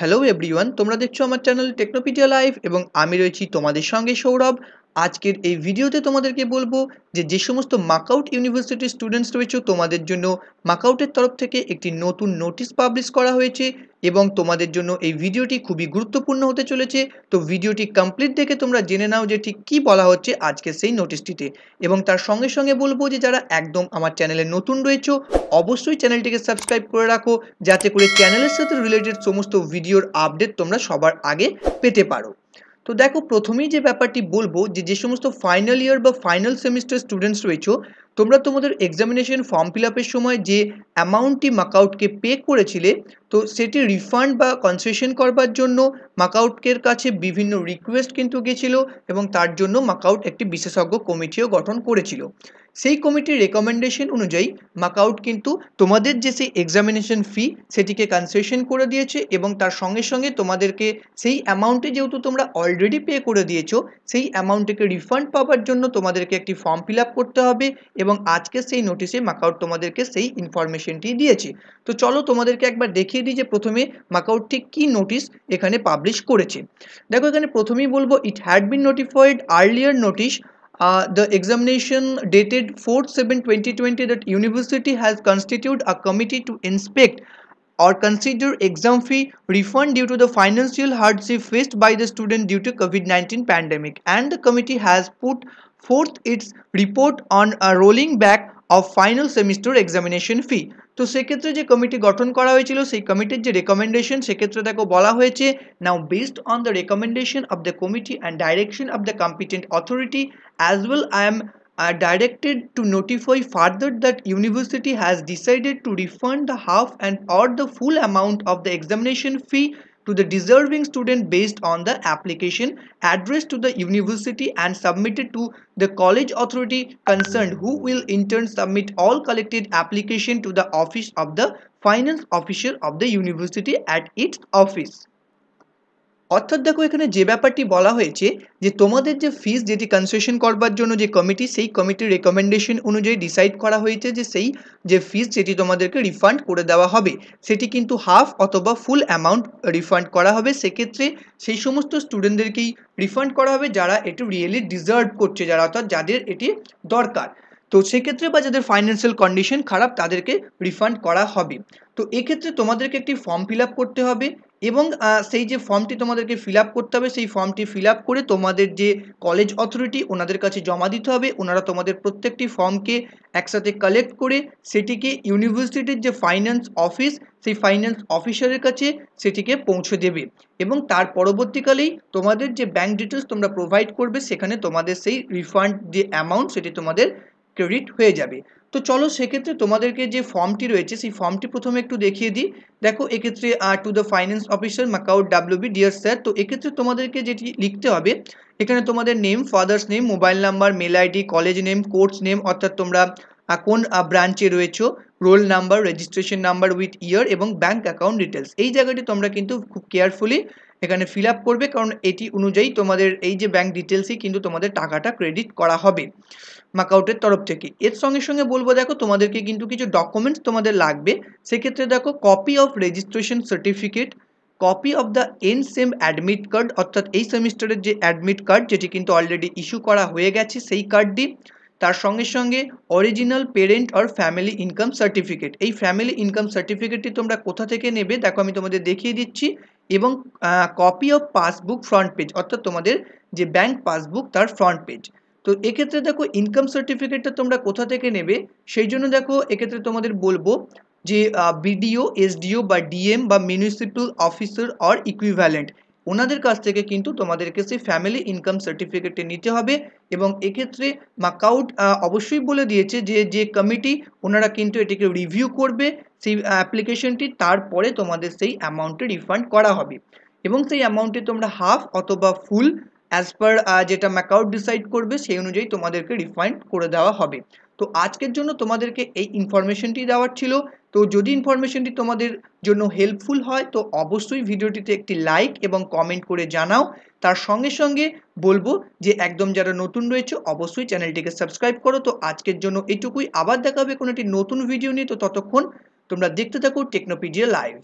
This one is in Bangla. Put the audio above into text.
হ্যালো এভরিওয়ান তোমরা দেখছো আমার চ্যানেল টেকনোপিডিয়া লাইভ এবং আমি রয়েছি তোমাদের সঙ্গে সৌরভ আজকের এই ভিডিওতে তোমাদেরকে বলবো যে যে সমস্ত মাকআউট ইউনিভার্সিটির স্টুডেন্টস রয়েছে তোমাদের জন্য মাকআউটের তরফ থেকে একটি নতুন নোটিশ পাবলিশ করা হয়েছে এবং তোমাদের জন্য এই ভিডিওটি খুবই গুরুত্বপূর্ণ হতে চলেছে তো ভিডিওটি কমপ্লিট দেখে তোমরা জেনে নাও যে ঠিক কী বলা হচ্ছে আজকে সেই নোটিশটিতে এবং তার সঙ্গে সঙ্গে বলবো যে যারা একদম আমার চ্যানেলে নতুন রয়েছে অবশ্যই চ্যানেলটিকে সাবস্ক্রাইব করে রাখো যাতে করে চ্যানেলের সাথে রিলেটেড সমস্ত ভিডিওর আপডেট তোমরা সবার আগে পেতে পারো তো দেখো প্রথমেই যে ব্যাপারটি বলবো যে যে সমস্ত ফাইনাল ইয়ার বা ফাইনাল সেমিস্টার স্টুডেন্টস রয়েছে তোমরা তোমাদের এক্সামিনেশন ফর্ম ফিল আপের সময় যে অ্যামাউন্টটি মাকাউটকে পে করেছিলে তো সেটি রিফান্ড বা কনসেশন করবার জন্য মাকাউটকের কাছে বিভিন্ন রিকোয়েস্ট কিন্তু গেছিল এবং তার জন্য মাকাউট একটি বিশেষজ্ঞ কমিটিও গঠন করেছিল সেই কমিটির রেকমেন্ডেশন অনুযায়ী মাকাউট কিন্তু তোমাদের যে সেই এক্সামিনেশন ফি সেটিকে কনসেশন করে দিয়েছে এবং তার সঙ্গে সঙ্গে তোমাদেরকে সেই অ্যামাউন্টে যেহেতু তোমরা অলরেডি পে করে দিয়েছো সেই অ্যামাউন্টটিকে রিফান্ড পাওয়ার জন্য তোমাদেরকে একটি ফর্ম ফিল আপ করতে হবে এবং এবং আজকে সেই নোটিশে মাকাউট তোমাদেরকে সেই ইনফরমেশনটি দিয়েছে তো চলো তোমাদেরকে একবার দেখিয়ে দিই যে প্রথমে মাকাউট ঠিক কী নোটিশ এখানে পাবলিশ করেছে দেখো এখানে প্রথমেই বলবো it had been notified earlier notice Uh, the examination dated seven 7 2020 that university has constituted a committee to inspect or consider exam fee refund due to the financial hardship faced by the student due to COVID-19 pandemic. And the committee has put forth its report on a rolling back of final semester examination fee. So, secretary committee gotten kora hoye chilo, sei committee je recommendation secretary dekho bola hoye chye. Now, based on the recommendation of the committee and direction of the competent authority, as well, I am are directed to notify further that university has decided to refund the half and or the full amount of the examination fee to the deserving student based on the application addressed to the university and submitted to the college authority concerned who will in turn submit all collected application to the office of the finance officer of the university at its office. অর্থাৎ দেখো এখানে যে ব্যাপারটি বলা হয়েছে যে তোমাদের যে ফিস যেটি কনসেশন করবার জন্য যে কমিটি সেই কমিটির রেকমেন্ডেশন অনুযায়ী ডিসাইড করা হয়েছে যে সেই যে ফিস যেটি তোমাদেরকে রিফান্ড করে দেওয়া হবে সেটি কিন্তু হাফ অথবা ফুল অ্যামাউন্ট রিফান্ড করা হবে সেক্ষেত্রে সেই সমস্ত স্টুডেন্টদেরকেই রিফান্ড করা হবে যারা এটি রিয়েলি ডিজার্ভ করছে যারা অর্থাৎ যাদের এটি দরকার তো সেক্ষেত্রে বা যাদের ফাইন্যান্সিয়াল কন্ডিশন খারাপ তাদেরকে রিফান্ড করা হবে তো এক্ষেত্রে তোমাদেরকে একটি ফর্ম ফিল করতে হবে এবং সেই যে ফর্মটি তোমাদেরকে ফিল করতে হবে সেই ফর্মটি ফিল করে তোমাদের যে কলেজ অথরিটি ওনাদের কাছে জমা দিতে হবে ওনারা তোমাদের প্রত্যেকটি ফর্মকে একসাথে কালেক্ট করে সেটিকে ইউনিভার্সিটির যে ফাইন্যান্স অফিস সেই ফাইন্যান্স অফিসারের কাছে সেটিকে পৌঁছে দেবে এবং তার পরবর্তীকালেই তোমাদের যে ব্যাঙ্ক ডিটেলস তোমরা প্রোভাইড করবে সেখানে তোমাদের সেই রিফান্ড যে অ্যামাউন্ট সেটি তোমাদের ক্রেডিট হয়ে যাবে তো চলো সেক্ষেত্রে তোমাদেরকে যে ফর্মটি রয়েছে সেই ফর্মটি প্রথমে একটু দেখিয়ে দিই দেখো এক্ষেত্রে আর to the finance officer MAKAUT WB dear sir তো এক্ষেত্রে তোমাদেরকে যেটি লিখতে হবে এখানে তোমাদের name father's name mobile number mail ID college name course name অর্থাৎ তোমরা কোন ব্রাঞ্চে রয়েছো roll number registration number with year এবং ব্যাঙ্ক অ্যাকাউন্ট ডিটেলস এই জায়গাটি তোমরা কিন্তু খুব কেয়ারফুলি এখানে ফিল করবে কারণ এটি অনুযায়ী তোমাদের এই যে ব্যাংক ডিটেলসই কিন্তু তোমাদের টাকাটা ক্রেডিট করা হবে মাকাউটের তরফ থেকে এর সঙ্গে সঙ্গে বলবো দেখো তোমাদেরকে কিন্তু কিছু ডকুমেন্টস তোমাদের লাগবে সেক্ষেত্রে দেখো copy of registration certificate copy of the end sem admit card অর্থাৎ এই সেমিস্টারের যে অ্যাডমিট কার্ড যেটি কিন্তু অলরেডি ইস্যু করা হয়ে গেছে সেই কার্ডটি তার সঙ্গে সঙ্গে original parent or family income certificate এই ফ্যামিলি ইনকাম সার্টিফিকেটটি তোমরা কোথা থেকে নেবে দেখো আমি তোমাদের দেখিয়ে দিচ্ছি এবং copy of passbook front page অর্থাৎ তোমাদের যে ব্যাংক পাসবুক তার ফ্রন্ট পেজ তো এক্ষেত্রে দেখো ইনকাম সার্টিফিকেটটা তোমরা কোথা থেকে নেবে সেই জন্য দেখো এক্ষেত্রে তোমাদের বলবো যে বিডিও এসডিও বা ডিএম বা মিউনিসিপ্যাল অফিসার অর ইকুইভ্যালেন্ট ওনাদের কাছ থেকে কিন্তু তোমাদেরকে সেই ফ্যামিলি ইনকাম সার্টিফিকেটটি নিতে হবে এবং এক্ষেত্রে মাকাউট অবশ্যই বলে দিয়েছে যে যে কমিটি ওনারা কিন্তু এটিকে রিভিউ করবে সেই অ্যাপ্লিকেশনটি তারপরে তোমাদের সেই অ্যামাউন্টে রিফান্ড করা হবে এবং সেই অ্যামাউন্টে তোমরা হাফ অথবা ফুল অ্যাজ পার যেটা ম্যাকাউট ডিসাইড করবে সেই অনুযায়ী তোমাদেরকে রিফান্ড করে দেওয়া হবে তো আজকের জন্য তোমাদেরকে এই ইনফরমেশনটি দেওয়ার ছিল তো যদি ইনফরমেশনটি তোমাদের জন্য হেল্পফুল হয় তো অবশ্যই ভিডিওটিতে একটি লাইক এবং কমেন্ট করে জানাও তার সঙ্গে সঙ্গে বলবো যে একদম যারা নতুন রয়েছে অবশ্যই চ্যানেলটিকে সাবস্ক্রাইব করো তো আজকের জন্য এটুকুই আবার দেখা হবে কোনো একটি নতুন ভিডিও নিয়ে তো ততক্ষণ তোমরা দেখতে থাকো টেকনোপিডিয়া লাইভ